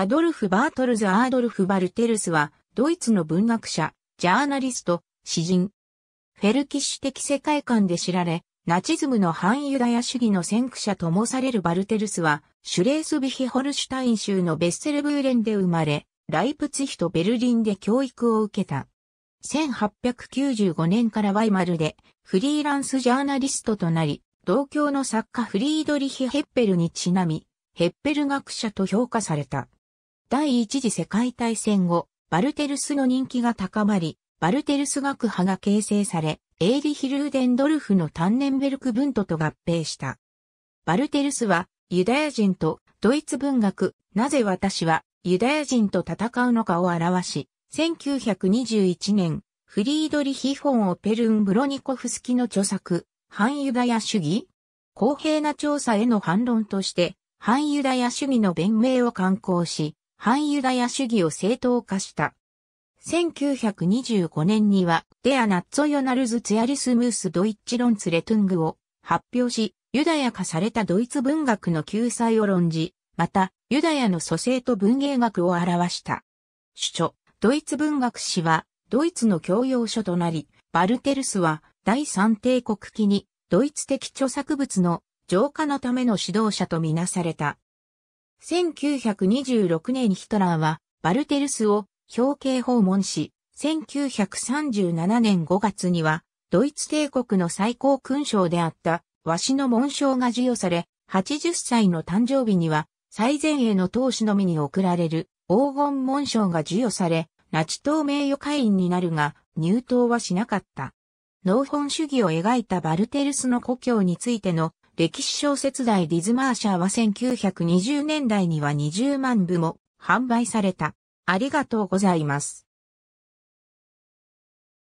アドルフ・バートルズ・アードルフ・バルテルスは、ドイツの文学者、ジャーナリスト、詩人。フェルキッシュ的世界観で知られ、ナチズムの反ユダヤ主義の先駆者ともされるバルテルスは、シュレースビヒホルシュタイン州のベッセルブーレンで生まれ、ライプツヒとベルリンで教育を受けた。1895年からワイマルでフリーランスジャーナリストとなり、同郷の作家フリードリヒ・ヘッペルにちなみ、ヘッペル学者と評価された。第一次世界大戦後、バルテルスの人気が高まり、バルテルス学派が形成され、エーリヒ・ルーデンドルフのタンネンベルク文徒と合併した。バルテルスは、ユダヤ人とドイツ文学、なぜ私はユダヤ人と戦うのかを表し、1921年、フリードリヒ・フォン・オペルン・ブロニコフスキの著作、反ユダヤ主義公平な調査への反論として、反ユダヤ主義の弁明を刊行し、反ユダヤ主義を正当化した。1925年には、デア・ナッツォヨナルズ・ツヤリスムース・ドイッチ・ロンツ・レトゥングを発表し、ユダヤ化されたドイツ文学の救済を論じ、また、ユダヤの蘇生と文芸学を表した。主著、ドイツ文学史は、ドイツの教養書となり、バルテルスは、第三帝国期に、ドイツ的著作物の浄化のための指導者とみなされた。1926年ヒトラーはバルテルスを表敬訪問し、1937年5月にはドイツ帝国の最高勲章であった和紙の紋章が授与され、80歳の誕生日には最前衛の投資のみに贈られる黄金紋章が授与され、ナチ党名誉会員になるが入党はしなかった。農本主義を描いたバルテルスの故郷についての歴史小説題ディズマーシャーは1920年代には20万部も販売された。ありがとうございます。